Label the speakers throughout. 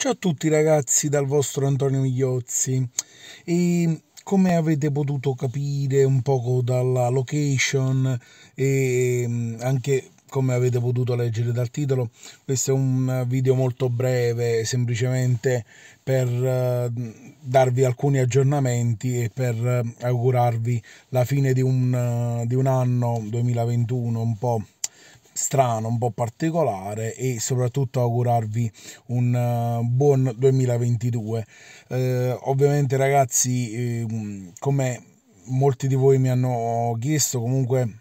Speaker 1: Ciao a tutti ragazzi dal vostro Antonio Migliozzi e come avete potuto capire un poco dalla location e ehm, anche come avete potuto leggere dal titolo questo è un video molto breve semplicemente per eh, darvi alcuni aggiornamenti e per eh, augurarvi la fine di un, eh, di un anno 2021 un po' strano, un po' particolare e soprattutto augurarvi un eh, buon 2022. Eh, ovviamente ragazzi, eh, come molti di voi mi hanno chiesto, comunque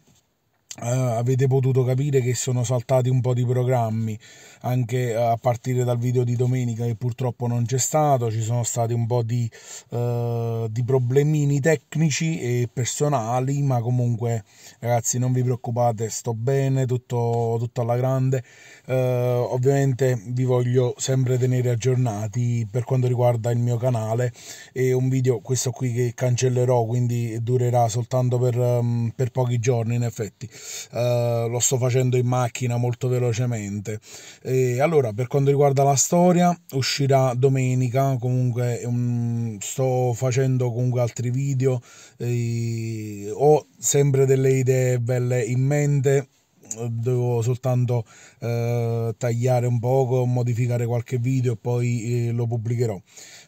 Speaker 1: Uh, avete potuto capire che sono saltati un po' di programmi anche eh, a partire dal video di domenica che purtroppo non c'è stato ci sono stati un po' di, uh, di problemini tecnici e personali ma comunque ragazzi non vi preoccupate sto bene tutto, tutto alla grande uh, ovviamente vi voglio sempre tenere aggiornati per quanto riguarda il mio canale e un video questo qui che cancellerò quindi durerà soltanto per, um, per pochi giorni in effetti eh, lo sto facendo in macchina molto velocemente. E allora, per quanto riguarda la storia, uscirà domenica, comunque um, sto facendo comunque altri video, eh, ho sempre delle idee belle in mente devo soltanto eh, tagliare un poco, modificare qualche video e poi eh, lo pubblicherò.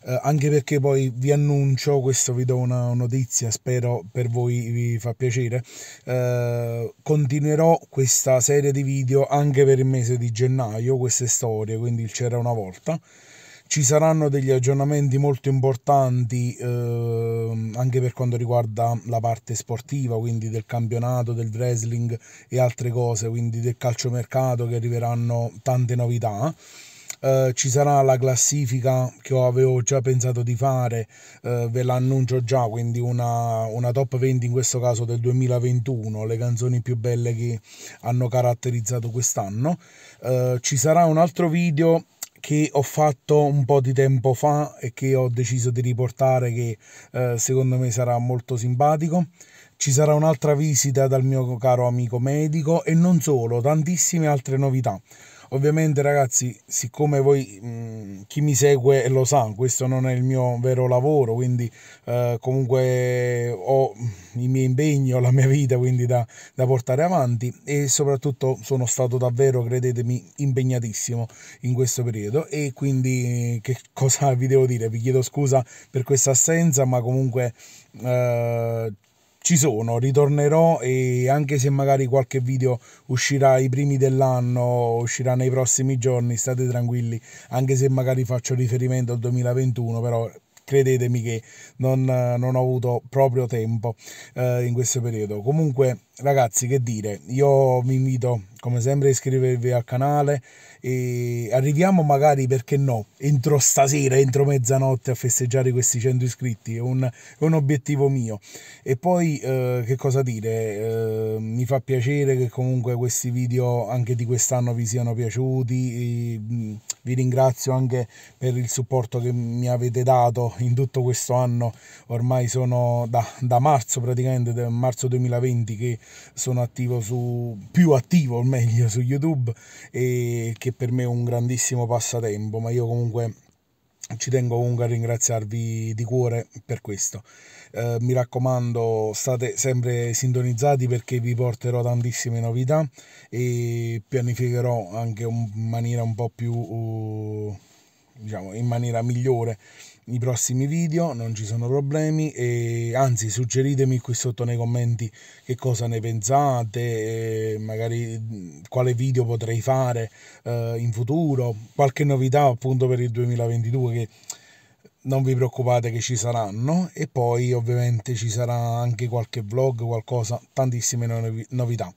Speaker 1: Eh, anche perché poi vi annuncio, questo vi do una notizia, spero per voi vi fa piacere, eh, continuerò questa serie di video anche per il mese di gennaio, queste storie, quindi c'era una volta ci saranno degli aggiornamenti molto importanti eh, anche per quanto riguarda la parte sportiva, quindi del campionato, del wrestling e altre cose, quindi del calciomercato che arriveranno tante novità. Eh, ci sarà la classifica che avevo già pensato di fare, eh, ve l'annuncio già, quindi una, una top 20 in questo caso del 2021, le canzoni più belle che hanno caratterizzato quest'anno. Eh, ci sarà un altro video che ho fatto un po' di tempo fa e che ho deciso di riportare che eh, secondo me sarà molto simpatico. Ci sarà un'altra visita dal mio caro amico medico e non solo, tantissime altre novità. Ovviamente ragazzi, siccome voi mh, chi mi segue lo sa, questo non è il mio vero lavoro, quindi eh, comunque ho i miei impegni, ho la mia vita quindi da, da portare avanti e soprattutto sono stato davvero, credetemi, impegnatissimo in questo periodo e quindi che cosa vi devo dire? Vi chiedo scusa per questa assenza, ma comunque eh, ci sono, ritornerò e anche se magari qualche video uscirà i primi dell'anno, uscirà nei prossimi giorni, state tranquilli, anche se magari faccio riferimento al 2021, però credetemi che non, non ho avuto proprio tempo eh, in questo periodo. Comunque ragazzi che dire io vi invito come sempre a iscrivervi al canale e arriviamo magari perché no entro stasera entro mezzanotte a festeggiare questi 100 iscritti è un, è un obiettivo mio e poi eh, che cosa dire eh, mi fa piacere che comunque questi video anche di quest'anno vi siano piaciuti mm, vi ringrazio anche per il supporto che mi avete dato in tutto questo anno ormai sono da, da marzo praticamente da marzo 2020 che sono attivo su, più attivo o meglio su YouTube e che per me è un grandissimo passatempo, ma io comunque ci tengo comunque a ringraziarvi di cuore per questo. Eh, mi raccomando, state sempre sintonizzati perché vi porterò tantissime novità e pianificherò anche in maniera un po' più... Uh, diciamo, in maniera migliore i prossimi video, non ci sono problemi e anzi suggeritemi qui sotto nei commenti che cosa ne pensate, magari quale video potrei fare eh, in futuro, qualche novità appunto per il 2022 che non vi preoccupate che ci saranno e poi ovviamente ci sarà anche qualche vlog, qualcosa, tantissime novità.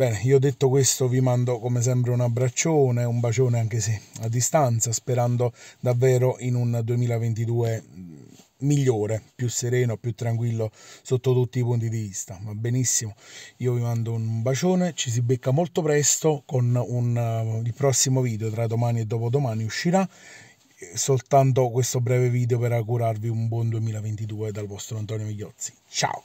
Speaker 1: Bene, io detto questo vi mando come sempre un abbraccione, un bacione anche se a distanza, sperando davvero in un 2022 migliore, più sereno, più tranquillo sotto tutti i punti di vista. Va benissimo. Io vi mando un bacione, ci si becca molto presto con un, eh, il prossimo video tra domani e dopodomani uscirà soltanto questo breve video per augurarvi un buon 2022 dal vostro Antonio Migliozzi. Ciao.